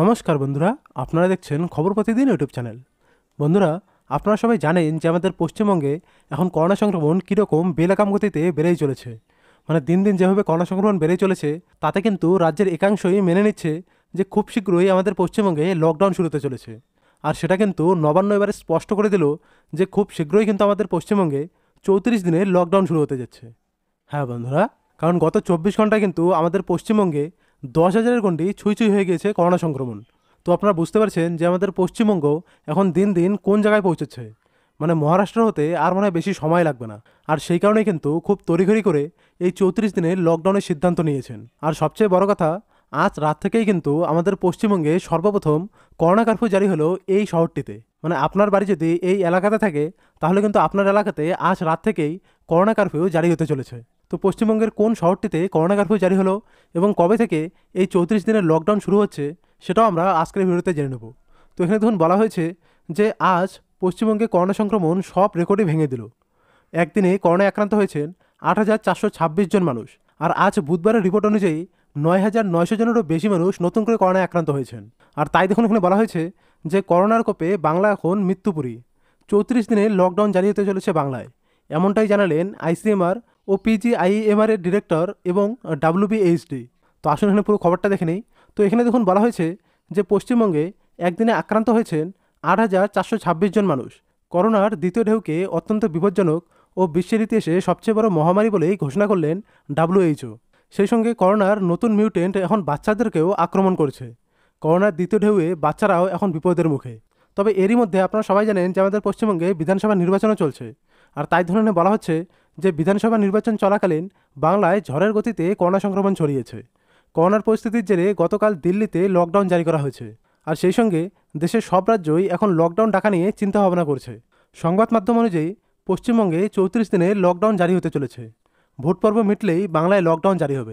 নমস্কার বন্ধুরা আপনারা দেখছেন খবর প্রতিদিন ইউটিউব চ্যানেল বন্ধুরা আপনারা সবাই জানেন যে আমাদের পশ্চিমবঙ্গে এখন করোনা সংক্রমণ কীরকম বেলাকাম গতিতে বেড়েই চলেছে মানে দিন দিন যেভাবে করোনা সংক্রমণ বেড়েই চলেছে তাতে কিন্তু রাজ্যের একাংশই মেনে নিচ্ছে যে খুব শীঘ্রই আমাদের পশ্চিমবঙ্গে লকডাউন শুরু হতে চলেছে আর সেটা কিন্তু নবান্ন এবারে স্পষ্ট করে দিল যে খুব শীঘ্রই কিন্তু আমাদের পশ্চিমবঙ্গে চৌত্রিশ দিনের লকডাউন শুরু হতে যাচ্ছে হ্যাঁ বন্ধুরা কারণ গত চব্বিশ ঘন্টায় কিন্তু আমাদের পশ্চিমবঙ্গে দশ হাজারের গণ্ডি ছুঁই ছুঁই হয়ে গিয়েছে করোনা সংক্রমণ তো আপনারা বুঝতে পারছেন যে আমাদের পশ্চিমবঙ্গ এখন দিন দিন কোন জায়গায় পৌঁছেছে মানে মহারাষ্ট্র হতে আর মনে হয় বেশি সময় লাগবে না আর সেই কারণে কিন্তু খুব তড়িঘড়ি করে এই চৌত্রিশ দিনের লকডাউনের সিদ্ধান্ত নিয়েছেন আর সবচেয়ে বড় কথা আজ রাত থেকেই কিন্তু আমাদের পশ্চিমবঙ্গে সর্বপ্রথম করোনা কার্ফু জারি হলো এই শহরটিতে মানে আপনার বাড়ি যদি এই এলাকাতে থাকে তাহলে কিন্তু আপনার এলাকাতে আজ রাত থেকেই করোনা কার্ফিউ জারি হতে চলেছে তো পশ্চিমবঙ্গের কোন শহরটিতে করোনা কারফিউ জারি হলো এবং কবে থেকে এই চৌত্রিশ দিনের লকডাউন শুরু হচ্ছে সেটাও আমরা আজকের ভিডিওতে জেনে নেব তো এখানে তখন বলা হয়েছে যে আজ পশ্চিমবঙ্গে করোনা সংক্রমণ সব রেকর্ডই ভেঙে দিল একদিনে করোনায় আক্রান্ত হয়েছেন আট হাজার চারশো ছাব্বিশ জন মানুষ আর আজ বুধবারের রিপোর্ট অনুযায়ী নয় হাজার নয়শো জনেরও বেশি মানুষ নতুন করে করোনায় আক্রান্ত হয়েছেন আর তাই দেখুন এখানে বলা হয়েছে যে করোনার কোপে বাংলা এখন মৃত্যুপুরী চৌত্রিশ দিনে লকডাউন জারি হতে চলেছে বাংলায় এমনটাই জানালেন আইসিএমআর ও পিজিআইএমআর এর ডিরেক্টর এবং ডাব্লিউবিএইচডি তো আসুন এখানে পুরো খবরটা দেখে নেই তো এখানে দেখুন বলা হয়েছে যে পশ্চিমবঙ্গে একদিনে আক্রান্ত হয়েছেন আট হাজার চারশো ছাব্বিশ জন মানুষ করোনার দ্বিতীয় ঢেউকে অত্যন্ত বিপজ্জনক ও বিশ্বের ইতিহাসে সবচেয়ে বড় মহামারী বলেই ঘোষণা করলেন ডাব্লিউএইচও সেই সঙ্গে করোনার নতুন মিউটেন্ট এখন বাচ্চাদেরকেও আক্রমণ করছে করোনার দ্বিতীয় ঢেউয়ে বাচ্চারাও এখন বিপদের মুখে তবে এরই মধ্যে আপনারা সবাই জানেন যে আমাদের পশ্চিমবঙ্গে বিধানসভা নির্বাচনও চলছে আর তাই ধরনের বলা হচ্ছে যে বিধানসভা নির্বাচন চলাকালীন বাংলায় ঝড়ের গতিতে করোনা সংক্রমণ ছড়িয়েছে করোনার পরিস্থিতির জেরে গতকাল দিল্লিতে লকডাউন জারি করা হয়েছে আর সেই সঙ্গে দেশের সব রাজ্যই এখন লকডাউন ডাকা নিয়ে চিন্তা ভাবনা করছে সংবাদ মাধ্যম অনুযায়ী পশ্চিমবঙ্গে চৌত্রিশ দিনে লকডাউন জারি হতে চলেছে ভোট পর্ব মিটলেই বাংলায় লকডাউন জারি হবে